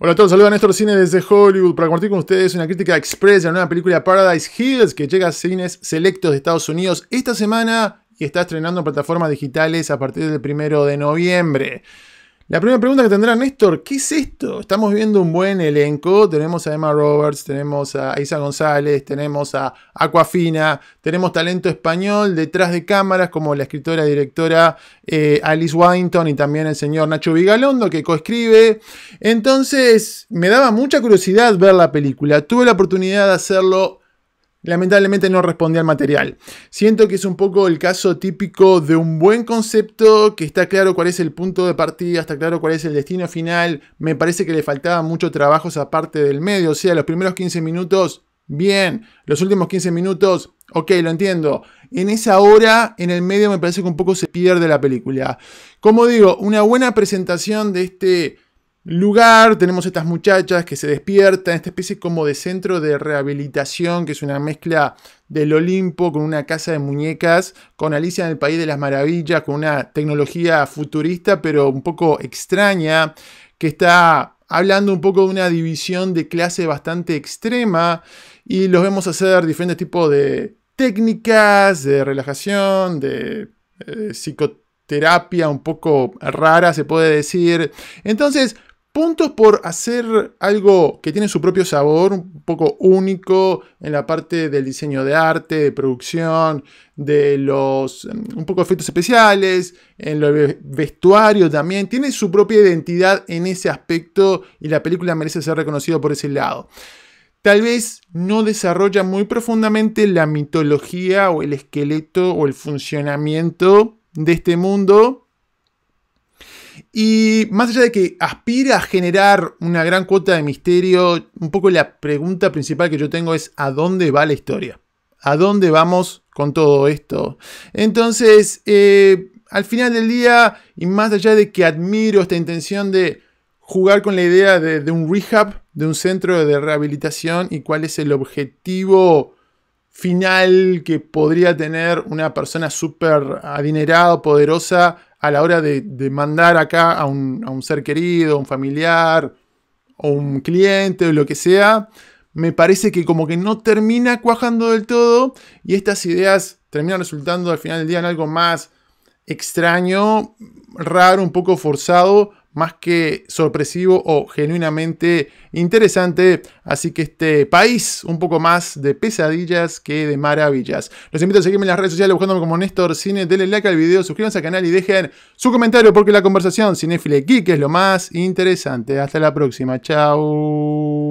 Hola a todos, saludos a Néstor Cine desde Hollywood para compartir con ustedes una crítica express de la nueva película Paradise Hills que llega a cines selectos de Estados Unidos esta semana y está estrenando en plataformas digitales a partir del primero de noviembre. La primera pregunta que tendrá Néstor, ¿qué es esto? Estamos viendo un buen elenco, tenemos a Emma Roberts, tenemos a Isa González, tenemos a Aquafina, tenemos talento español detrás de cámaras como la escritora y directora eh, Alice Waddington y también el señor Nacho Vigalondo que coescribe. Entonces me daba mucha curiosidad ver la película, tuve la oportunidad de hacerlo lamentablemente no respondía al material. Siento que es un poco el caso típico de un buen concepto, que está claro cuál es el punto de partida, está claro cuál es el destino final. Me parece que le faltaba mucho trabajo esa parte del medio, o sea, los primeros 15 minutos, bien, los últimos 15 minutos, ok, lo entiendo. En esa hora, en el medio, me parece que un poco se pierde la película. Como digo, una buena presentación de este lugar, tenemos estas muchachas que se despiertan, esta especie como de centro de rehabilitación, que es una mezcla del Olimpo con una casa de muñecas, con Alicia en el País de las Maravillas, con una tecnología futurista, pero un poco extraña, que está hablando un poco de una división de clase bastante extrema, y los vemos hacer diferentes tipos de técnicas, de relajación, de eh, psicoterapia un poco rara, se puede decir. Entonces, Puntos por hacer algo que tiene su propio sabor, un poco único en la parte del diseño de arte, de producción, de los em, un poco efectos especiales, en los vestuario también. Tiene su propia identidad en ese aspecto y la película merece ser reconocida por ese lado. Tal vez no desarrolla muy profundamente la mitología o el esqueleto o el funcionamiento de este mundo, y más allá de que aspira a generar una gran cuota de misterio, un poco la pregunta principal que yo tengo es ¿a dónde va la historia? ¿A dónde vamos con todo esto? Entonces, eh, al final del día, y más allá de que admiro esta intención de jugar con la idea de, de un rehab, de un centro de rehabilitación y cuál es el objetivo final que podría tener una persona súper adinerada, poderosa, a la hora de, mandar acá a un, a un, ser querido, un familiar, o un cliente, o lo que sea, me parece que como que no termina cuajando del todo y estas ideas terminan resultando al final del día en algo más extraño, raro, un poco forzado, más que sorpresivo o genuinamente interesante. Así que este país, un poco más de pesadillas que de maravillas. Los invito a seguirme en las redes sociales buscándome como Néstor Cine. Denle like al video, suscríbanse al canal y dejen su comentario porque la conversación Cinefile geek es lo más interesante. Hasta la próxima. Chao.